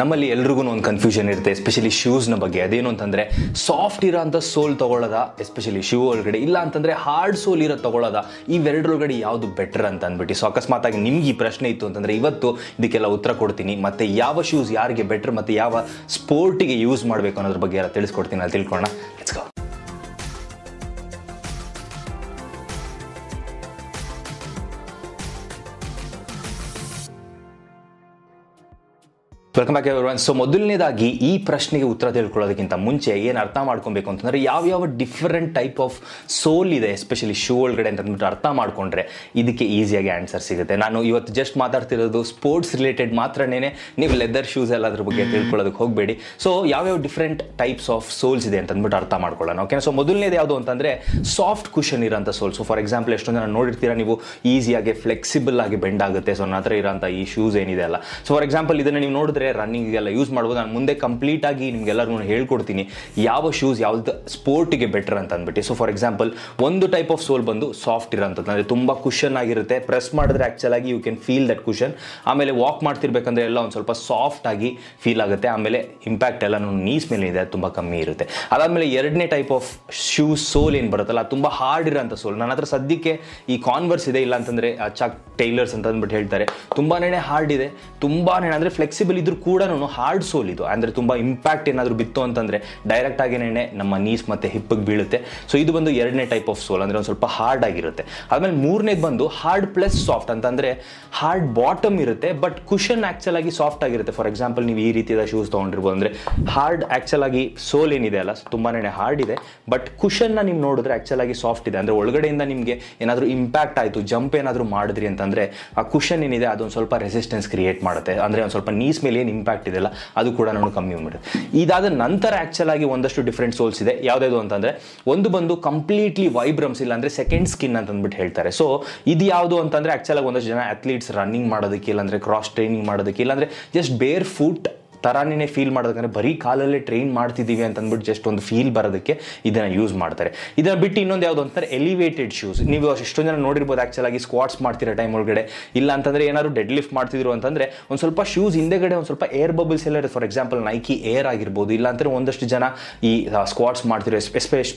ನಮ್ಮಲ್ಲಿ ಎಲ್ರಿಗೂ ಒಂದು ಕನ್ಫ್ಯೂಷನ್ ಇರುತ್ತೆ ಎಸ್ಪೆಷಲಿ ಶೂಸ್ನ ಬಗ್ಗೆ ಅದೇನು ಅಂತಂದರೆ ಸಾಫ್ಟ್ ಇರೋ ಅಂಥ ಸೋಲ್ ತೊಗೊಳ್ಳೋದ ಎಸ್ಪೆಷಲಿ ಶೂ ಒಳಗಡೆ ಇಲ್ಲ ಅಂತಂದರೆ ಹಾರ್ಡ್ ಸೋಲ್ ಇರೋ ತೊಗೊಳ್ಳೋದ ಇವೆರಡರೊಳಗಡೆ ಯಾವುದು ಬೆಟರ್ ಅಂತ ಅಂದ್ಬಿಟ್ಟು ಸೊ ಆಗಿ ನಿಮ್ಗೆ ಈ ಪ್ರಶ್ನೆ ಇತ್ತು ಅಂತಂದರೆ ಇವತ್ತು ಇದಕ್ಕೆಲ್ಲ ಉತ್ತರ ಕೊಡ್ತೀನಿ ಮತ್ತು ಯಾವ ಶೂಸ್ ಯಾರಿಗೆ ಬೆಟರ್ ಮತ್ತು ಯಾವ ಸ್ಪೋರ್ಟಿಗೆ ಯೂಸ್ ಮಾಡಬೇಕು ಅನ್ನೋದ್ರ ಬಗ್ಗೆ ಎಲ್ಲ ತಿಳಿಸ್ಕೊಡ್ತೀನಿ ಅಲ್ಲಿ ತಿಳ್ಕೊಳ್ಳೋಣ ವೆಲ್ಕಮ್ ಬ್ಯಾಕ್ ಎವರ್ ಸೊ ಮೊದಲನೇದಾಗಿ ಈ ಪ್ರಶ್ನೆಗೆ ಉತ್ತರ ತಿಳ್ಕೊಳ್ಳೋದಕ್ಕಿಂತ ಮುಂಚೆ ಏನು ಅರ್ಥ ಮಾಡ್ಕೊಬೇಕು ಅಂತಂದರೆ ಯಾವ್ಯಾವ ಡಿಫ್ರೆಂಟ್ ಟೈಪ್ ಆಫ್ ಸೋಲ್ ಇದೆ ಎಸ್ಪೆಷಲಿ ಶೂ ಒಳಗಡೆ ಅಂತಂದ್ಬಿಟ್ಟು ಅರ್ಥ ಮಾಡಿಕೊಂಡ್ರೆ ಇದಕ್ಕೆ ಈಸಿಯಾಗಿ ಆನ್ಸರ್ ಸಿಗುತ್ತೆ ನಾನು ಇವತ್ತು ಜಸ್ಟ್ ಮಾತಾಡ್ತಿರೋದು ಸ್ಪೋರ್ಟ್ಸ್ ರಿಲೇಟೆಡ್ ಮಾತ್ರನೇ ನೀವು ಲೆದರ್ ಶೂಸ್ ಎಲ್ಲ ಅದ್ರ ಬಗ್ಗೆ ತಿಳ್ಕೊಳ್ಳೋದಕ್ಕೆ ಹೋಗಬೇಡಿ ಸೊ ಯಾವ್ಯಾವ ಡಿಫ್ರೆಂಟ್ ಟೈಪ್ಸ್ ಆಫ್ ಸೋಲ್ಸ್ ಇದೆ ಅಂತಂದ್ಬಿಟ್ಟು ಅರ್ಥ ಮಾಡ್ಕೊಳ್ಳೋಣ ಓಕೆ ಸೊ ಮೊದಲನೇದು ಯಾವುದು ಅಂತಂದರೆ ಸಾಫ್ಟ್ ಕ್ವಶನ್ ಇರೋಂಥ ಸೋಲ್ ಸೊ ಫಾರ್ ಎಕ್ಸಾಂಪಲ್ ಎಷ್ಟೊಂದು ಜನ ನೋಡಿರ್ತೀರಾ ನೀವು ಈಸಿಯಾಗಿ ಫ್ಲೆಕ್ಸಿಬಲ್ ಆಗಿ ಬೆಂಡ್ ಆಗುತ್ತೆ ಸೊ ನನ್ನ ಹತ್ರ ಇರೋಂಥ ಈ ಶೂಸ್ ಏನಿದೆ ಅಲ್ಲ ಸೊ ಫಾರ್ ಎಕ್ಸಾಂಪಲ್ ಇದನ್ನು ನೀವು ನೋಡಿದ್ರೆ ಎಲ್ಲ ಯೂಸ್ ಮಾಡ್ಬೋದು ನಾನು ಮುಂದೆ ಕಂಪ್ಲೀಟ್ ಕಂಪ್ಲೀಟಾಗಿ ನಿಮ್ಗೆಲ್ಲರೂ ಹೇಳ್ಕೊಡ್ತೀನಿ ಯಾವ ಶೂಸ್ ಯಾವ್ದು ಸ್ಪೋರ್ಟಿಗೆ ಬೆಟರ್ ಅಂತ ಅಂದ್ಬಿಟ್ಟು ಸೊ ಫಾರ್ ಎಕ್ಸಾಂಪಲ್ ಒಂದು ಟೈಪ್ ಆಫ್ ಸೋಲ್ ಬಂದು ಸಾಫ್ಟ್ ಇರೋಂಥದ್ದು ಅಂದರೆ ತುಂಬ ಕುಷನ್ ಆಗಿರುತ್ತೆ ಪ್ರೆಸ್ ಮಾಡಿದ್ರೆ ಆಗಿ you can feel that cushion ಆಮೇಲೆ ವಾಕ್ ಮಾಡ್ತಿರ್ಬೇಕಂದ್ರೆ ಎಲ್ಲ ಒಂದು ಸ್ವಲ್ಪ ಸಾಫ್ಟ್ ಆಗಿ ಫೀಲ್ ಆಗುತ್ತೆ ಆಮೇಲೆ ಇಂಪ್ಯಾಕ್ಟ್ ಎಲ್ಲ ನೀಸ್ ಮೇಲೆ ಇದೆ ತುಂಬ ಕಮ್ಮಿ ಇರುತ್ತೆ ಅದಾದಮೇಲೆ ಎರಡನೇ ಟೈಪ್ ಆಫ್ ಶೂಸ್ ಸೋಲ್ ಏನು ಬರುತ್ತಲ್ಲ ತುಂಬ ಹಾರ್ಡ್ ಇರೋಂಥ ಸೋಲ್ ನನ್ನ ಹತ್ರ ಸದ್ಯಕ್ಕೆ ಈ ಕಾನ್ವರ್ಸ್ ಇದೆ ಇಲ್ಲ ಅಂತಂದರೆ ಚಕ್ ಟೈಲರ್ಸ್ ಅಂತ ಅಂದ್ಬಿಟ್ಟು ಹೇಳ್ತಾರೆ ತುಂಬಾನೇ ಹಾರ್ಡ್ ಇದೆ ತುಂಬಾನೇ ಅಂದರೆ ಫ್ಲೆಕ್ಸಿಬಲ್ ಇದ್ರೂ ಕೂಡ ಹಾರ್ಡ್ ಸೋಲ್ ಇದು ಅಂದರೆ ತುಂಬ ಇಂಪ್ಯಾಕ್ಟ್ ಏನಾದರೂ ಬಿತ್ತು ಅಂತಂದರೆ ಡೈರೆಕ್ಟ್ ಆಗಿನೇ ನಮ್ಮ ನೀಸ್ ಮತ್ತು ಹಿಪ್ಪಿಗೆ ಬೀಳುತ್ತೆ ಸೊ ಇದು ಬಂದು ಎರಡನೇ ಟೈಪ್ ಆಫ್ ಸೋಲ್ ಅಂದರೆ ಒಂದು ಸ್ವಲ್ಪ ಹಾರ್ಡ್ ಆಗಿರುತ್ತೆ ಆಮೇಲೆ ಮೂರನೇದು ಬಂದು ಹಾರ್ಡ್ ಪ್ಲಸ್ ಸಾಫ್ಟ್ ಅಂತಂದರೆ ಹಾರ್ಡ್ ಬಾಟಮ್ ಇರುತ್ತೆ ಬಟ್ ಕುಷನ್ ಆ್ಯಕ್ಚುಲ್ ಆಗಿ ಸಾಫ್ಟ್ ಆಗಿರುತ್ತೆ ಫಾರ್ ಎಕ್ಸಾಂಪಲ್ ನೀವು ಈ ರೀತಿಯಾದ ಶೂಸ್ ತೊಗೊಂಡಿರ್ಬೋದು ಅಂದರೆ ಹಾರ್ಡ್ ಆ್ಯಕ್ಚುಲ್ ಆಗಿ ಸೋಲ್ ಏನಿದೆ ಅಲ್ಲ ತುಂಬಾ ಹಾರ್ಡ್ ಇದೆ ಬಟ್ ಕುಷನ್ನ ನೀವು ನೋಡಿದ್ರೆ ಆ್ಯಕ್ಚುಲ್ ಆಗಿ ಸಾಫ್ಟ್ ಇದೆ ಅಂದರೆ ಒಳಗಡೆಯಿಂದ ನಿಮಗೆ ಏನಾದರೂ ಇಂಪ್ಯಾಕ್ಟ್ ಆಯಿತು ಜಂಪ್ ಏನಾದರೂ ಮಾಡಿದ್ರಿ ಅಂತಂದರೆ ಆ ಕುಷನ್ ಏನಿದೆ ಅದೊಂದು ಸ್ವಲ್ಪ ರೆಸಿಸ್ಟೆನ್ಸ್ ಕ್ರಿಯೇಟ್ ಮಾಡುತ್ತೆ ಅಂದರೆ ಒಂದು ಸ್ವಲ್ಪ ನೀಸ್ ಮೇಲೆ ಏನು ಇಂಪ್ಯಾಕ್ಟ್ ಇದೆಲ್ಲ ಅದು ಕೂಡ ನಾನು ಕಮ್ಮಿ ಮಾಡಿದೆ ಇದಾದ ನಂತರ ಆ್ಯಕ್ಚುಲ್ ಆಗಿ ಒಂದಷ್ಟು ಡಿಫ್ರೆಂಟ್ ಸೋಲ್ಸ್ ಇದೆ ಯಾವುದಾದ್ರು ಅಂತಂದರೆ ಒಂದು ಬಂದು ಕಂಪ್ಲೀಟ್ಲಿ ವೈಬ್ರಮ್ಸ್ ಇಲ್ಲ ಅಂದರೆ ಸೆಕೆಂಡ್ ಸ್ಕಿನ್ ಅಂತಂದ್ಬಿಟ್ಟು ಹೇಳ್ತಾರೆ ಸೊ ಇದು ಯಾವುದು ಅಂತಂದರೆ ಆ್ಯಕ್ಚುಲಾಗಿ ಒಂದಷ್ಟು ಜನ ಅಥ್ಲೀಟ್ಸ್ ರನ್ನಿಂಗ್ ಮಾಡೋದಕ್ಕೆ ಇಲ್ಲಾಂದರೆ ಕ್ರಾಸ್ ಟ್ರೈನಿಂಗ್ ಮಾಡೋದಕ್ಕೆ ಇಲ್ಲಾಂದರೆ ಜಸ್ಟ್ ಬೇರ್ ಫುಟ್ ಥರಾನೇ ಫೀಲ್ ಮಾಡೋದಕ್ಕೆ ಬರೀ ಕಾಲಲ್ಲೇ ಟ್ರೈನ್ ಮಾಡ್ತಿದ್ದೀವಿ ಅಂತ ಅಂದ್ಬಿಟ್ಟು ಜಸ್ಟ್ ಒಂದು ಫೀಲ್ ಬರೋದಕ್ಕೆ ಇದನ್ನು ಯೂಸ್ ಮಾಡ್ತಾರೆ ಇದನ್ನು ಬಿಟ್ಟು ಇನ್ನೊಂದು ಯಾವುದು ಅಂತಾರೆ ಎಲಿವೇಟೆಡ್ ಶೂಸ್ ನೀವು ಎಷ್ಟೊಂದು ಜನ ನೋಡಿರ್ಬೋದು ಆ್ಯಕ್ಚುಲ್ ಆಗಿ ಸ್ಕ್ವಾಟ್ಸ್ ಮಾಡ್ತಿರೋ ಟೈಮ್ ಒಳಗಡೆ ಇಲ್ಲ ಅಂತಂದರೆ ಏನಾದ್ರು ಡೆಡ್ ಲಿಫ್ಟ್ ಮಾಡ್ತಿದ್ರು ಅಂತಂದರೆ ಒಂದು ಸ್ವಲ್ಪ ಶೂಸ್ ಹಿಂದೆಗಡೆ ಒಂದು ಸ್ವಲ್ಪ ಏರ್ ಬಬಲ್ಸ್ ಎಲ್ಲ ಫಾರ್ ಎಕ್ಸಾಂಪಲ್ ನೈಕಿ ಏರ್ ಆಗಿರ್ಬೋದು ಇಲ್ಲ ಒಂದಷ್ಟು ಜನ ಈ ಸ್ಕ್ವಾಟ್ಸ್ ಮಾಡ್ತಿರೋ ಎಸ್ಪೆಷ್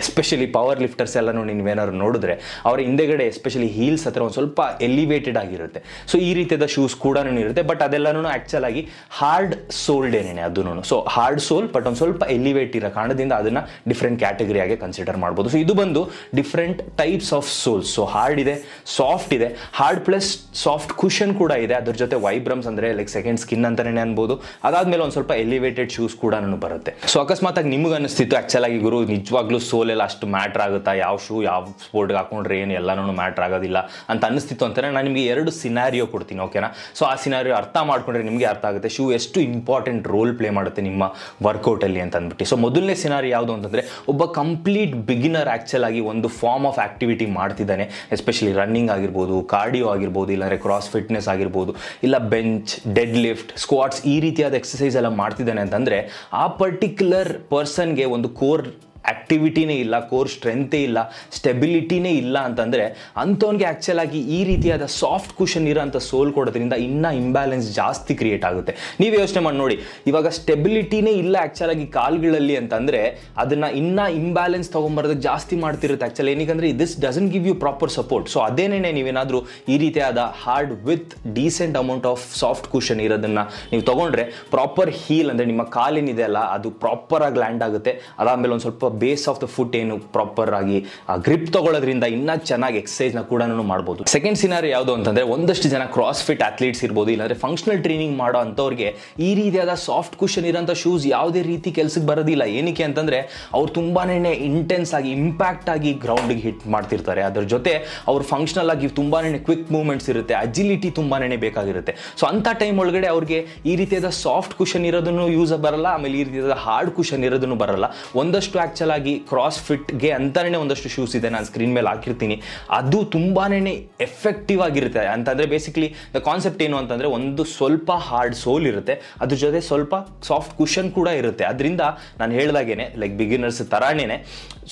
ಎಸ್ಪೆಷಲಿ ಪವರ್ ಲಿಫ್ಟರ್ಸ್ ಎಲ್ಲನೂ ನೀವೇನಾದ್ರು ನೋಡಿದ್ರೆ ಅವರ ಹಿಂದೆಗಡೆ ಎಸ್ಪೆಷಲಿ ಹೀಲ್ಸ್ ಹತ್ರ ಒಂದು ಸ್ವಲ್ಪ ಎಲಿವೇಟೆಡ್ ಆಗಿರುತ್ತೆ ಸೊ ಈ ರೀತಿಯ ಶೂಸ್ ಕೂಡ ಇರುತ್ತೆ ಬಟ್ ಅದೆಲ್ಲನೂ ಆ್ಯಕ್ಚುಲ್ ಆಗಿ ಹಾರ್ಡ್ ಸೋಲ್ಡ್ ಏನೇನೆ ಅದನ್ನು ಸೊ ಹಾರ್ಡ್ ಸೋಲ್ ಬಟ್ ಒಂದು ಸ್ವಲ್ಪ ಎಲಿವೇಟ್ ಇರೋ ಕಾರಣದಿಂದ ಅದನ್ನು ಡಿಫ್ರೆಂಟ್ ಆಗಿ ಕನ್ಸಿಡರ್ ಮಾಡ್ಬೋದು ಸೊ ಇದು ಬಂದು different types of soles so hard ಇದೆ ಸಾಫ್ಟ್ ಇದೆ ಹಾರ್ಡ್ ಪ್ಲಸ್ ಸಾಫ್ಟ್ ಕುಶನ್ ಕೂಡ ಇದೆ ಅದ್ರ ಜೊತೆ ವೈಬ್ರಮ್ಸ್ ಅಂದರೆ ಲೈಕ್ ಸೆಕೆಂಡ್ ಸ್ಕಿನ್ ಅಂತಾನೆ ಅನ್ಬೋದು ಅದಾದಮೇಲೆ ಒಂದು ಸ್ವಲ್ಪ ಎಲಿವೇಟೆಡ್ ಶೂಸ್ ಕೂಡ ಬರುತ್ತೆ ಸೊ ಅಕಸ್ಮಾತ್ ಆಗಿ ನಿಮಗೆ ಅನಿಸ್ತಿತ್ತು ಆ್ಯಕ್ಚುಲಾಗಿ ಆಗಿ ಗುರು ನಿಜವಾಗ ನಿಜವಾಗ್ಲೂ ಸೋಲೆಲ್ಲ ಅಷ್ಟು ಮ್ಯಾಟ್ರ್ ಆಗುತ್ತಾ ಯಾವ ಶೂ ಯಾವ ಸ್ಪೋರ್ಟ್ಗೆ ಹಾಕೊಂಡ್ರೆ ಏನು ಎಲ್ಲನೂ ಮ್ಯಾಟ್ರ್ ಆಗೋದಿಲ್ಲ ಅಂತ ಅನ್ನಿಸ್ತಿತ್ತು ಅಂತಾನೆ ನಾನು ನಿಮಗೆ ಎರಡು ಸಿನಾರಿಯೋ ಕೊಡ್ತೀನಿ ಓಕೆನಾ ಸೊ ಆ ಸಿನಾರಿಯೋ ಅರ್ಥ ಮಾಡ್ಕೊಂಡ್ರೆ ನಿಮಗೆ ಅರ್ಥ ಆಗುತ್ತೆ ಶೂ ಎಷ್ಟು ಇಂಪಾರ್ಟೆಂಟ್ ರೋಲ್ ಪ್ಲೇ ಮಾಡುತ್ತೆ ನಿಮ್ಮ ವರ್ಕೌಟಲ್ಲಿ ಅಂತ ಅಂದ್ಬಿಟ್ಟು ಸೊ ಮೊದಲನೇ ಸಿನಾರಿ ಯಾವುದು ಅಂತಂದರೆ ಒಬ್ಬ ಕಂಪ್ಲೀಟ್ ಬಿಗಿನರ್ ಆ್ಯಕ್ಚುಲ್ ಆಗಿ ಒಂದು ಫಾರ್ಮ್ ಆಫ್ ಆ್ಯಕ್ಟಿವಿಟಿ ಮಾಡ್ತಿದ್ದಾನೆ ಎಸ್ಪೆಷಲಿ ರನ್ನಿಂಗ್ ಆಗಿರ್ಬೋದು ಕಾರ್ಡಿಯೋ ಆಗಿರ್ಬೋದು ಇಲ್ಲಾಂದರೆ ಕ್ರಾಸ್ ಫಿಟ್ನೆಸ್ ಆಗಿರ್ಬೋದು ಇಲ್ಲ ಬೆಂಚ್ ಡೆಡ್ ಲಿಫ್ಟ್ ಸ್ಕ್ವಾಟ್ಸ್ ಈ ರೀತಿಯಾದ ಎಕ್ಸಸೈಸ್ ಎಲ್ಲ ಮಾಡ್ತಿದ್ದಾನೆ ಅಂತಂದರೆ ಆ ಪರ್ಟಿಕ್ಯುಲರ್ ಪರ್ಸನ್ಗೆ ಒಂದು ಕೋರ್ ಆ್ಯಕ್ಟಿವಿಟಿನೇ ಇಲ್ಲ ಕೋರ್ ಸ್ಟ್ರೆಂತೇ ಇಲ್ಲ ಸ್ಟೆಬಿಲಿಟಿನೇ ಇಲ್ಲ ಅಂತಂದರೆ ಅಂಥವ್ನಿಗೆ ಆ್ಯಕ್ಚುಲಾಗಿ ಈ ರೀತಿಯಾದ ಸಾಫ್ಟ್ ಕುಷನ್ ಇರೋಂಥ ಸೋಲ್ ಕೊಡೋದ್ರಿಂದ ಇನ್ನೂ ಇಂಬ್ಯಾಲೆನ್ಸ್ ಜಾಸ್ತಿ ಕ್ರಿಯೇಟ್ ಆಗುತ್ತೆ ನೀವು ಯೋಚನೆ ಮಾಡಿ ನೋಡಿ ಇವಾಗ ಸ್ಟೆಬಿಲಿಟಿನೇ ಇಲ್ಲ ಆ್ಯಕ್ಚುಲಾಗಿ ಕಾಲ್ಗಳಲ್ಲಿ ಅಂತಂದರೆ ಅದನ್ನು ಇನ್ನೂ ಇಂಬ್ಯಾಲೆನ್ಸ್ ತೊಗೊಂಬರೋದಕ್ಕೆ ಜಾಸ್ತಿ ಮಾಡ್ತಿರುತ್ತೆ ಆ್ಯಕ್ಚುಲಿ ಏನಕ್ಕೆ this doesn't give you proper support so ಅದೇನೇ ನೀವೇನಾದರೂ ಈ ರೀತಿಯಾದ hard with decent amount of soft cushion ಇರೋದನ್ನು ನೀವು ತೊಗೊಂಡ್ರೆ ಪ್ರಾಪರ್ ಹೀಲ್ ಅಂದರೆ ನಿಮ್ಮ ಕಾಲೇನಿದೆ ಅಲ್ಲ ಅದು ಪ್ರಾಪರಾಗಿ ಲ್ಯಾಂಡ್ ಆಗುತ್ತೆ ಅದಾದಮೇಲೆ ಒಂದು ಸ್ವಲ್ಪ ಬೇಸ್ ಆಫ್ ದ ಫುಟ್ ಏನು ಪ್ರಾಪರ್ ಆಗಿ ಗ್ರಿಪ್ ತಗೊಳ್ಳೋದ್ರಿಂದ ಇನ್ನೂ ಚೆನ್ನಾಗಿ ಎಕ್ಸಸೈಸ್ನ ಕೂಡ ಮಾಡ್ಬೋದು ಸೆಕೆಂಡ್ ಸಿನಾರಿ ಯಾವುದು ಅಂತಂದ್ರೆ ಒಂದಷ್ಟು ಜನ ಕ್ರಾಸ್ ಫಿಟ್ ಅಥ್ಲೀಟ್ಸ್ ಇರ್ಬೋದು ಇಲ್ಲಾಂದ್ರೆ ಫಂಕ್ಷನಲ್ ಟ್ರೈನಿಂಗ್ ಮಾಡೋ ಅಂಥವ್ರಿಗೆ ಈ ರೀತಿಯಾದ ಸಾಫ್ಟ್ ಕ್ವಶನ್ ಇರೋಂಥ ಶೂಸ್ ಯಾವುದೇ ರೀತಿ ಕೆಲಸಕ್ಕೆ ಬರೋದಿಲ್ಲ ಏನಕ್ಕೆ ಅಂತಂದ್ರೆ ಅವ್ರು ತುಂಬಾನೇ ಇಂಟೆನ್ಸ್ ಆಗಿ ಇಂಪ್ಯಾಕ್ಟ್ ಆಗಿ ಗ್ರೌಂಡಿಗೆ ಹಿಟ್ ಮಾಡ್ತಿರ್ತಾರೆ ಅದ್ರ ಜೊತೆ ಅವ್ರು ಫಂಕ್ಷನಲ್ ಆಗಿ ತುಂಬಾನೇ ಕ್ವಿಕ್ ಮೂವ್ಮೆಂಟ್ಸ್ ಇರುತ್ತೆ ಅಜಿಲಿಟಿ ತುಂಬಾನೇ ಬೇಕಾಗಿರುತ್ತೆ ಸೊ ಅಂತ ಟೈಮ್ ಒಳಗಡೆ ಅವ್ರಿಗೆ ಈ ರೀತಿಯಾದ ಸಾಫ್ಟ್ ಕ್ವಶನ್ ಇರೋದನ್ನು ಯೂಸ್ ಬರಲ್ಲ ಆಮೇಲೆ ಈ ರೀತಿಯಾದ ಹಾರ್ಡ್ ಕ್ವಶನ್ ಇರೋದನ್ನು ಬರಲ್ಲ ಒಂದಷ್ಟು ಆ್ಯಕ್ಚುಲಿ ಆಗಿ ಕ್ರಾಸ್ ಫಿಟ್ಗೆ ಅಂತಾನೆ ಒಂದಷ್ಟು ಶೂಸ್ ಇದೆ ನಾನು ಸ್ಕ್ರೀನ್ ಮೇಲೆ ಹಾಕಿರ್ತೀನಿ ಅದು ತುಂಬಾನೇ ಎಫೆಕ್ಟಿವ್ ಆಗಿರುತ್ತೆ ಅಂತಂದರೆ ಬೇಸಿಕಲಿ ದ ಕಾನ್ಸೆಪ್ಟ್ ಏನು ಅಂತಂದರೆ ಒಂದು ಸ್ವಲ್ಪ ಹಾರ್ಡ್ ಸೋಲ್ ಇರುತ್ತೆ ಅದ್ರ ಜೊತೆ ಸ್ವಲ್ಪ ಸಾಫ್ಟ್ ಕುಷನ್ ಕೂಡ ಇರುತ್ತೆ ಅದರಿಂದ ನಾನು ಹೇಳ್ದಾಗೇನೆ ಲೈಕ್ ಬಿಗಿನರ್ಸ್ ಥರನೇ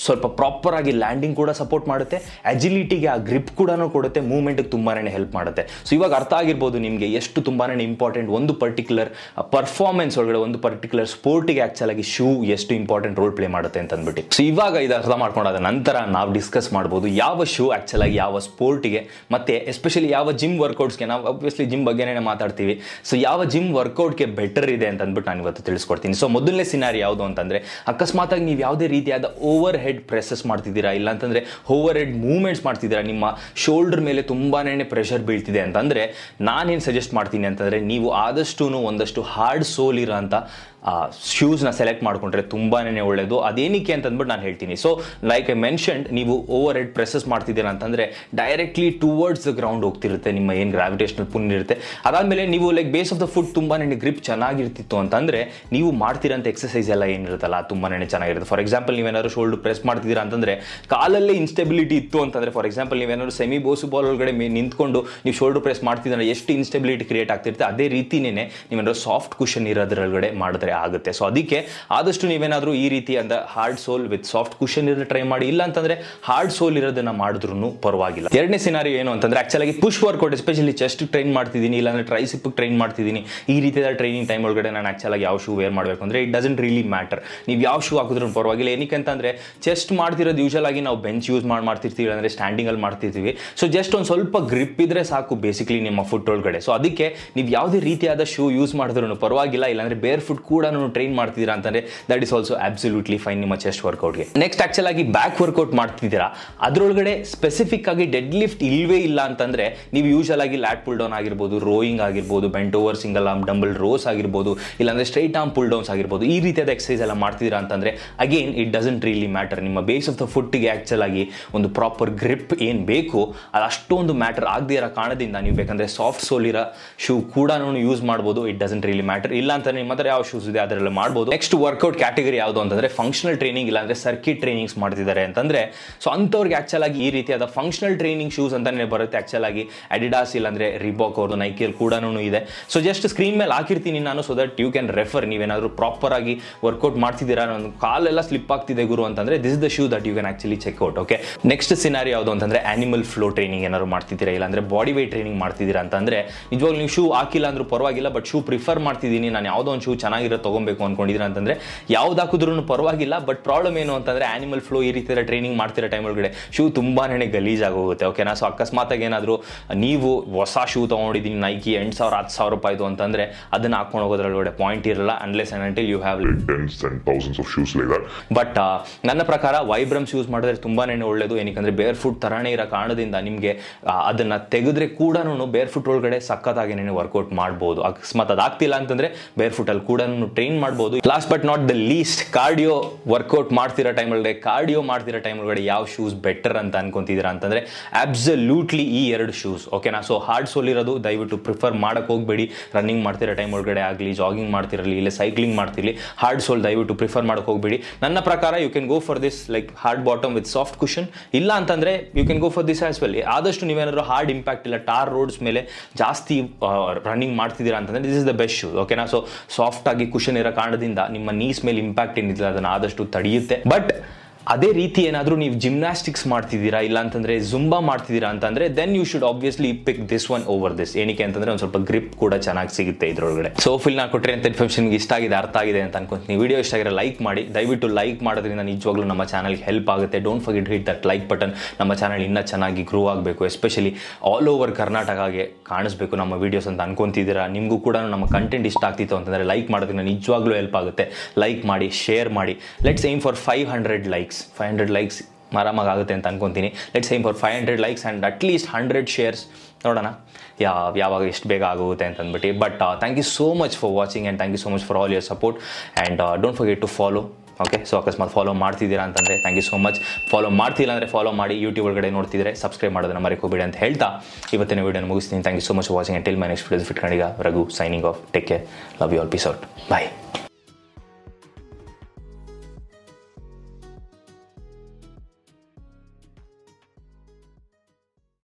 ಸ್ವಲ್ಪ ಪ್ರಾಪರಾಗಿ ಲ್ಯಾಂಡಿಂಗ್ ಕೂಡ ಸಪೋರ್ಟ್ ಮಾಡುತ್ತೆ ಅಜಿಲಿಟಿಗೆ ಆ ಗ್ರಿಪ್ ಕೂಡ ಕೊಡುತ್ತೆ ಮೂವ್ಮೆಂಟ್ಗೆ ತುಂಬಾನೇ ಹೆಲ್ಪ್ ಮಾಡುತ್ತೆ ಸೊ ಇವಾಗ ಅರ್ಥ ಆಗಿರ್ಬೋದು ನಿಮಗೆ ಎಷ್ಟು ತುಂಬಾ ಇಂಪಾರ್ಟೆಂಟ್ ಒಂದು ಪರ್ಟಿಕ್ಯುಲರ್ ಪರ್ಫಾರ್ಮೆನ್ಸ್ ಒಳಗಡೆ ಒಂದು ಪರ್ಟಿಕ್ಯುಲರ್ ಸ್ಪೋರ್ಟಿಗೆ ಆ್ಯಕ್ಚುಲ್ ಆಗಿ ಶೂ ಎಷ್ಟು ಇಂಪಾರ್ಟೆಂಟ್ ರೋಲ್ ಪ್ಲೇ ಮಾಡುತ್ತೆ ಅಂತ ಅಂದ್ಬಿಟ್ಟು ಸೊ ಇವಾಗ ಇದು ಅರ್ಥ ಮಾಡ್ಕೊಂಡಾದ ನಂತರ ನಾವು ಡಿಸ್ಕಸ್ ಮಾಡ್ಬೋದು ಯಾವ ಶೂ ಆ್ಯಕ್ಚುಲ್ ಆಗಿ ಯಾವ ಸ್ಪೋರ್ಟಿಗೆ ಮತ್ತೆ ಎಸ್ಪೆಷಲಿ ಯಾವ ಜಿಮ್ ವರ್ಕೌಟ್ಸ್ಗೆ ನಾವು ಅಬ್ವಿಯಸ್ಲಿ ಜಿಮ್ ಬಗ್ಗೆನೇ ಮಾತಾಡ್ತೀವಿ ಸೊ ಯಾವ ಜಿಮ್ ವರ್ಕೌಟ್ಗೆ ಬೆಟರ್ ಇದೆ ಅಂತ ಅಂದ್ಬಿಟ್ಟು ನಾನು ಇವತ್ತು ತಿಳಿಸ್ಕೊಡ್ತೀನಿ ಸೊ ಮೊದಲನೇ ಸಿನಾರಿ ಯಾವುದು ಅಂತಂದರೆ ಅಕಸ್ಮಾತಾಗಿ ನೀವು ಯಾವುದೇ ರೀತಿಯಾದ ಓವರ್ ಹೆಡ್ ಪ್ರೆಸಸ್ ಮಾಡ್ತಿದ್ದೀರಾ ಅಂತಂದರೆ ಓವರ್ ಹೆಡ್ ಮೂವ್ಮೆಂಟ್ಸ್ ಮಾಡ್ತಿದ್ದೀರಾ ನಿಮ್ಮ ಶೋಲ್ಡರ್ ಮೇಲೆ ತುಂಬಾ ಪ್ರೆಷರ್ ಬೀಳ್ತಿದೆ ಅಂತಂದರೆ ನಾನೇನು ಸಜೆಸ್ಟ್ ಮಾಡ್ತೀನಿ ಅಂತಂದರೆ ನೀವು ಆದಷ್ಟು ಒಂದಷ್ಟು ಹಾರ್ಡ್ ಸೋಲ್ ಇರೋಂಥ ಶೂಸ್ನ ಸೆಲೆಕ್ಟ್ ಮಾಡಿಕೊಂಡ್ರೆ ತುಂಬಾ ಒಳ್ಳೆಯದು ಅದೇನಕ್ಕೆ ಅಂದ್ಬಿಟ್ಟು ನಾನು ಹೇಳ್ತೀನಿ ಸೊ ಲೈಕ್ ಐ ಮೆನ್ಷನ್ಡ್ ನೀವು ಓವರ್ ಹೆಡ್ ಪ್ರೆಸಸ್ ಮಾಡ್ತಿದ್ದೀರಾ ಅಂತಂದರೆ ಡೈರೆಕ್ಟ್ಲಿ ಟುವರ್ಡ್ಸ್ ದ ಗ್ರೌಂಡ್ ಹೋಗ್ತಿರುತ್ತೆ ನಿಮ್ಮ ಏನು ಗ್ರಾವಿಟೇಷನಲ್ ಪುನ್ ಇರುತ್ತೆ ಅದಾದಮೇಲೆ ನೀವು like base of the foot ತುಂಬಾ ಗ್ರಿಪ್ ಚೆನ್ನಾಗಿರ್ತಿತ್ತು ಅಂತಂದರೆ ನೀವು ಮಾಡ್ತಿರೋಂಥ ಎಕ್ಸಸೈಸ್ ಎಲ್ಲ ಏನಿರುತ್ತಲ್ಲ ತುಂಬಾ ಚೆನ್ನಾಗಿರುತ್ತೆ ಫಾರ್ ಎಕ್ಸಾಂಪಲ್ ನೀವೇನಾದ್ರು ಶೋಲ್ಡ್ ಪ್ರೆಸ್ ಮಾಡ್ತಿದ್ದೀರಾ ಅಂತಂದರೆ ಕಾಲಲ್ಲೇ ಇನ್ಸ್ಟೆಬಿಲಿಟಿ ಇತ್ತು ಅಂತಂದರೆ ಫಾರ್ ಎಕ್ಸಾಂಪಲ್ ನೀವೇನಾದ್ರು ಸೆಮಿ ಬೋಸು ಬಾಲ್ ಒಳಗಡೆ ನಿಂತ್ಕೊಂಡು ನೀವು ಶೋಲ್ಡರ್ ಪ್ರೆಸ್ ಮಾಡ್ತಿದ್ರೆ ಎಷ್ಟು ಇನ್ಸ್ಟೆಬಿಲಿಟಿ ಕ್ರಿಯೇಟ್ ಆಗ್ತಿರುತ್ತೆ ಅದೇ ರೀತಿನೇ ನೀವೇನಾದ್ರು ಸಾಫ್ಟ್ ಕ್ವಶನ್ ಇರೋದ್ರೊಳಗಡೆ ಮಾಡಿದ್ರೆ ತೊಂದರೆ ಆಗುತ್ತೆ ಸೊ ಅದಕ್ಕೆ ಆದಷ್ಟು ನೀವೇನಾದರೂ ಈ ರೀತಿ ಅಂದ hard sole with soft cushion ಇರೋದು ಟ್ರೈ ಮಾಡಿ ಇಲ್ಲ ಅಂತಂದ್ರೆ ಹಾರ್ಡ್ ಸೋಲ್ ಇರೋದನ್ನ ಮಾಡಿದ್ರು ಪರವಾಗಿಲ್ಲ ಎರಡನೇ ಸಿನಾರಿ ಏನು ಅಂತಂದ್ರೆ ಆಕ್ಚುಲ್ ಆಗಿ push workout especially chest train ಮಾಡ್ತಿದ್ದೀನಿ ಇಲ್ಲಾಂದ್ರೆ ಟ್ರೈಸಿಪ್ ಟ್ರೈನ್ ಮಾಡ್ತಿದ್ದೀನಿ ಈ ರೀತಿಯ ಟ್ರೈನಿಂಗ್ ಟೈಮ್ ಒಳಗಡೆ ನಾನು ಆಕ್ಚುಲ್ ಯಾವ ಶೂ ವೇರ್ ಮಾಡಬೇಕು ಅಂದ್ರೆ ಇಟ್ ಡಸಂಟ್ ರಿಯಲಿ ಮ್ಯಾಟರ್ ನೀವು ಯಾವ ಶೂ ಹಾಕಿದ್ರು ಪರವಾಗಿಲ್ಲ ಏನಕ್ಕೆ ಅಂತಂದ್ರೆ ಚೆಸ್ಟ್ ಮಾಡ್ತಿರೋದು ಯೂಶಲ್ ಆಗಿ ನಾವು ಬೆಂಚ್ ಯೂಸ್ ಮಾಡಿ ಮಾಡ್ತಿರ್ತೀವಿ ಸ್ಟ್ಯಾಂಡಿಂಗ್ ಅಲ್ಲಿ ಮಾಡ್ತಿರ್ತೀವಿ ಸೊ ಜಸ್ಟ್ ಒಂದು ಸ್ವಲ್ಪ ಗ್ರಿಪ್ ಇದ್ರೆ ಸಾಕು ಬೇಸಿಕಲಿ ನಿಮ್ಮ ಫುಟ್ ಒಳಗಡೆ ಸೊ ಅದಕ್ಕೆ ನೀವು ಯಾವುದೇ ರೀತಿಯಾದ ಶೂ ಯೂಸ್ ಮಾಡಿದ್ರು ಪರವಾಗಿಲ್ಲ ಇಲ್ಲಾಂದ್ರೆ ಬೇರ್ ಫುಟ್ ಕೂಡ ಕೂಡ ಟ್ರೈನ್ ಮಾಡ್ತಿದ್ದೀರಾ ಅಂತಂದ್ರೆ that is also absolutely fine ನಿಮ್ಮ ಚೆಸ್ಟ್ ವರ್ಕೌಟ್ಗೆ ನೆಕ್ಸ್ಟ್ ಆಕ್ಚುಲ್ ಆಗಿ ಬ್ಯಾಕ್ ವರ್ಕೌಟ್ ಮಾಡ್ತಿದ್ದೀರಾ ಅದರೊಳಗಡೆ ಸ್ಪೆಸಿಫಿಕ್ ಆಗಿ ಡೆಡ್ ಲಿಫ್ಟ್ ಇಲ್ವೇ ಇಲ್ಲ ಅಂತಂದ್ರೆ ನೀವು ಯೂಶಲ್ ಆಗಿ ಲ್ಯಾಟ್ ಪುಲ್ ಡೌನ್ ಆಗಿರ್ಬೋದು ರೋಯಿಂಗ್ ಆಗಿರ್ಬೋದು bent over single arm dumbbell rows ಆಗಿರ್ಬೋದು ಇಲ್ಲ ಅಂದ್ರೆ ಸ್ಟ್ರೈಟ್ ಆಮ್ ಪುಲ್ ಡೌನ್ಸ್ ಆಗಿರ್ಬೋದು ಈ ರೀತಿಯಾದ ಎಕ್ಸಸೈಸ್ ಎಲ್ಲ ಮಾಡ್ತಿದ್ದೀರಾ ಅಂತಂದ್ರೆ again it doesn't really matter ನಿಮ್ಮ ಬೇಸ್ ಆಫ್ ದ ಗೆ ಆಕ್ಚುಲ್ ಆಗಿ ಒಂದು ಪ್ರಾಪರ್ ಗ್ರಿಪ್ ಏನ್ ಬೇಕು ಅದು ಅಷ್ಟೊಂದು ಮ್ಯಾಟರ್ ಆಗದೆ ಇರೋ ಕಾರಣದಿಂದ ನೀವು ಬೇಕಂದ್ರೆ ಸಾಫ್ಟ್ ಸೋಲ್ ಇರೋ ಶೂ ಕೂಡ ಯೂಸ್ ಮಾಡ್ಬೋದು ಇಟ್ ಡಸಂಟ್ ರಿಯಲಿ ಮ್ಯಾಟರ್ ಇಲ್ಲ ಅಂತ ನಿಮ್ಮ ಹತ್ರ ಯಾವ ಶೂಸ್ ಇದೆ ಅದರಲ್ಲಿ ಮಾಡಬಹುದು ನೆಕ್ಸ್ಟ್ ವರ್ಕೌಟ್ ಕ್ಯಾಟಗರಿ ಯಾವುದು ಅಂತಂದ್ರೆ ಫಂಕ್ಷನಲ್ ಟ್ರೈನಿಂಗ್ ಅಂದ್ರೆ ಸರ್ಕಿಟ್ ಟ್ರೈನಿಂಗ್ಸ್ ಮಾಡ್ತಿದ್ದಾರೆ ಅಂತಂದ್ರೆ ಸೊ ಅಂತವ್ರಿಗೆ ಆಕ್ಚುಲ್ ಆಗಿ ಈ ರೀತಿಯಾದ ಫಂಕ್ಷನಲ್ ಟ್ರೈನಿಂಗ್ ಶೂಸ್ ಅಂತಾನೆ ಬರುತ್ತೆ ಆಕ್ಚುಲ್ ಆಗಿ ಅಡಿಡಾಸ್ ಅಂದ್ರೆ ರಿಬಾಕ್ ಅವ್ರದ್ದು ನೈಕಿಯಲ್ಲಿ ಕೂಡ ಇದೆ ಸೊ ಜಸ್ಟ್ ಸ್ಕ್ರೀನ್ ಮೇಲೆ ಹಾಕಿರ್ತೀನಿ ನಾನು so that you can refer ನೀವೇನಾದ್ರೂ ಪ್ರಾಪರ್ ಆಗಿ ವರ್ಕೌಟ್ ಮಾಡ್ತಿದ್ದೀರಾ ನನ್ನ ಕಾಲೆಲ್ಲ ಸ್ಲಿಪ್ ಆಗ್ತಿದೆ ಗುರು ಅಂತಂದ್ರೆ this the shoe that you can actually out okay next scenario ಯಾವುದು ಅಂತಂದ್ರೆ ಆನಿಮಲ್ ಫ್ಲೋ ಟ್ರೈನಿಂಗ್ ಏನಾದ್ರು ಮಾಡ್ತಿದ್ದೀರಾ ಅಂದ್ರೆ ಬಾಡಿ ವೇಟ್ ಟ್ರೈನಿಂಗ್ ಮಾಡ್ತಿದ್ದೀರಾ ಅಂತಂದ್ರೆ ನಿಜವಾಗ್ಲೂ ನೀವು ಶೂ ಹಾಕಿಲ್ಲ ಅಂದ್ರೂ ಪರವಾಗಿಲ್ಲ ಬಟ್ ಶೂ ಪ್ರಿಫರ್ ಮಾಡ್ತಿದ್ದೀನಿ ನಾನು ಯಾವುದೋ ಒಂದು ಶೂ ಚೆನ್ನಾಗಿರೋ ತೊಗೊಬೇಕು ಅನ್ಕೊಂಡಿದ್ರೆ ಅಂತಂದ್ರೆ ಯಾವ್ದು ಪರವಾಗಿಲ್ಲ ಬಟ್ ಪ್ರಾಬ್ಲಮ್ ಏನು ಅಂತಂದ್ರೆ ಆನಿಮಲ್ ಫ್ಲೋ ಈ ರೀತಿ ಟ್ರೈನಿಂಗ್ ಮಾಡ್ತಿರೋ ಟೈಮ್ ಒಳಗಡೆ ಶೂ ತುಂಬಾ ಆಗೋಗುತ್ತೆ ಓಕೆನಾ ಸೊ ಆಗಿ ಏನಾದ್ರು ನೀವು ಹೊಸ ಶೂ ತಗೊಂಡಿದೀನಿ ನೈಕಿ ಎಂಟು ಸಾವಿರ ಹತ್ತು ಸಾವಿರ ರೂಪಾಯಿ ಅಂತಂದ್ರೆ ಅದನ್ನ ಹಾಕೊಂಡು ಹೋಗೋದ್ರೊಳಗಡೆ ಪಾಯಿಂಟ್ ಇರಲ್ಲ unless until you have shoes but ನನ್ನ ಪ್ರಕಾರ ವೈಬ್ರಮ್ಸ್ ಯೂಸ್ ಮಾಡಿದ್ರೆ ತುಂಬಾ ಒಳ್ಳೇದು ಏನಕ್ಕೆ ಬೇರ್ ಫುಟ್ ಥರನೇ ಇರೋ ಕಾರಣದಿಂದ ನಿಮಗೆ ಅದನ್ನ ತೆಗೆದ್ರೆ ಕೂಡ ಬೇರ್ ಫುಟ್ ಒಳಗಡೆ ಸಖತ್ತಾಗಿ ವರ್ಕೌಟ್ ಮಾಡಬಹುದು ಅಕಸ್ಮಾತ್ ಅದಾಗ್ತಿಲ್ಲ ಅಂತಂದ್ರೆ ಬೇರ್ ಫುಟ್ ಅಲ್ಲಿ ಕೂಡ ಟ್ರೈನ್ ಮಾಡ್ಬೋದು last but not the least cardio workout ಮಾಡ್ತಿರೋ ಟೈಮ್ ಒಳಗಡೆ ಕಾರ್ಡಿಯೋ ಮಾಡ್ತಿರೋ ಟೈಮ್ ಒಳಗಡೆ ಯಾವ ಶೂಸ್ ಬೆಟರ್ ಅಂತ ಅನ್ಕೊಂತಿದ್ದೀರಾ ಅಂತಂದ್ರೆ ಅಬ್ಸಲ್ಯೂಟ್ಲಿ ಈ ಎರಡು ಶೂಸ್ ಓಕೆನಾ ಸೊ ಹಾರ್ಡ್ ಸೋಲ್ ಇರೋದು ದಯವಿಟ್ಟು ಪ್ರಿಫರ್ ಮಾಡಕ್ಕೆ ಹೋಗಬೇಡಿ ರನ್ನಿಂಗ್ ಮಾಡ್ತಿರೋ ಟೈಮ್ ಒಳಗಡೆ ಆಗಲಿ ಜಾಗಿಂಗ್ ಮಾಡ್ತಿರಲಿ ಇಲ್ಲ ಸೈಕ್ಲಿಂಗ್ ಮಾಡ್ತಿರಲಿ ಹಾರ್ಡ್ ಸೋಲ್ ದಯವಿಟ್ಟು ಪ್ರಿಫರ್ ಮಾಡಕ್ಕೆ ಹೋಗ್ಬೇಡಿ ನನ್ನ ಪ್ರಕಾರ you can go for this like hard bottom with soft cushion ಇಲ್ಲ ಅಂತಂದ್ರೆ you can go for this as well ಆದಷ್ಟು ನೀವೇನಾದ್ರೂ ಹಾರ್ಡ್ ಇಂಪ್ಯಾಕ್ಟ್ ಇಲ್ಲ ಟಾರ್ ರೋಡ್ಸ್ ಮೇಲೆ ಜಾಸ್ತಿ ರನ್ನಿಂಗ್ ಮಾಡ್ತಿದ್ದೀರಾ ಅಂತಂದ್ರೆ this is the best shoes ಓಕೆನಾ ಸೊ ಆಗಿ ಕುಷನ್ ಇರೋ ಕಾರಣದಿಂದ ನಿಮ್ಮ ನೀಸ್ ಮೇಲೆ ಇಂಪ್ಯಾಕ್ಟ್ ಏನಿದೆ ಅದನ್ನ ಆದಷ್ಟು ತಡೆಯುತ್ತೆ ಬಟ್ ಅದೇ ರೀತಿ ಏನಾದರೂ ನೀವು ಜಿಮ್ನಾಸ್ಟಿಕ್ಸ್ ಮಾಡ್ತಿದ್ದೀರಾ ಇಲ್ಲ ಅಂತಂದರೆ ಜುಂಬಾ ಮಾಡ್ತಿದ್ದೀರಾ ಅಂತಂದರೆ then you should obviously pick this one over this ಏನಕ್ಕೆ ಅಂತಂದರೆ ಒಂದು ಸ್ವಲ್ಪ ಗ್ರಿಪ್ ಕೂಡ ಚೆನ್ನಾಗಿ ಸಿಗುತ್ತೆ ಇದರೊಳಗಡೆ ಸೊ ಫಿಲ್ ನಾ ಕೊಟ್ಟರೆ ಅಂತ ಇನ್ಫಾರ್ಮೇಷನ್ಗೆ ಇಷ್ಟ ಆಗಿದೆ ಅರ್ಥ ಆಗಿದೆ ಅಂತ ಅನ್ಕೊಂತೀನಿ ವಿಡಿಯೋ ಇಷ್ಟ ಆಗಿರೋ ಲೈಕ್ ಮಾಡಿ ದಯವಿಟ್ಟು ಲೈಕ್ ಮಾಡೋದ್ರಿಂದ ನಿಜವಾಗ್ಲೂ ನಮ್ಮ ಚಾನಲ್ಗೆ ಹೆಲ್ಪ್ ಆಗುತ್ತೆ don't forget hit that like button ನಮ್ಮ ಚಾನಲ್ ಇನ್ನೂ ಚೆನ್ನಾಗಿ ಗ್ರೋ ಆಗಬೇಕು ಎಸ್ಪೆಷಲಿ ಆಲ್ ಓವರ್ ಕರ್ನಾಟಕಗೆ ಕಾಣಿಸ್ಬೇಕು ನಮ್ಮ ವೀಡಿಯೋಸ್ ಅಂತ ಅನ್ಕೊಂತಿದ್ದೀರಾ ನಿಮಗೂ ಕೂಡ ನಮ್ಮ ಕಂಟೆಂಟ್ ಇಷ್ಟ ಆಗ್ತಿತ್ತು ಅಂತಂದರೆ ಲೈಕ್ ಮಾಡೋದ್ರಿಂದ ನಿಜವಾಗ್ಲೂ ಹೆಲ್ಪ್ ಆಗುತ್ತೆ ಲೈಕ್ ಮಾಡಿ ಶೇರ್ ಮಾಡಿ let's aim for five hundred like likes five hundred likes ಆರಾಮಾಗುತ್ತೆ ಅಂತ ಅನ್ಕೊತೀನಿ let's same for five hundred likes and at least hundred shares ನೋಡೋಣ ಯಾವ ಯಾವಾಗ ಎಷ್ಟು ಬೇಗ ಆಗುತ್ತೆ ಅಂತ ಅಂದ್ಬಿಟ್ಟು but thank you so much for watching and thank you so much for all your support and don't forget to follow okay so ಅಕಸ್ಮಾತ್ follow ಮಾಡ್ತಿದ್ದೀರಾ ಅಂತಂದರೆ thank you so much follow ಮಾಡ್ತಿಲ್ಲ ಅಂದರೆ ಫಾಲೋ ಮಾಡಿ ಯೂಟ್ಯೂಬ್ ಒಳಗಡೆ ನೋಡ್ತಿದ್ರೆ subscribe ಮಾಡೋದನ್ನ ಮರೆಕೋಬೇಡಿ ಅಂತ ಹೇಳ್ತಾ ಇವತ್ತಿನ ವೀಡಿಯೋನ ಮುಗಿಸ್ತೀನಿ thank you so much watching until my next videos fit ಕಣಿಗ Raghu signing off take care love you all peace out bye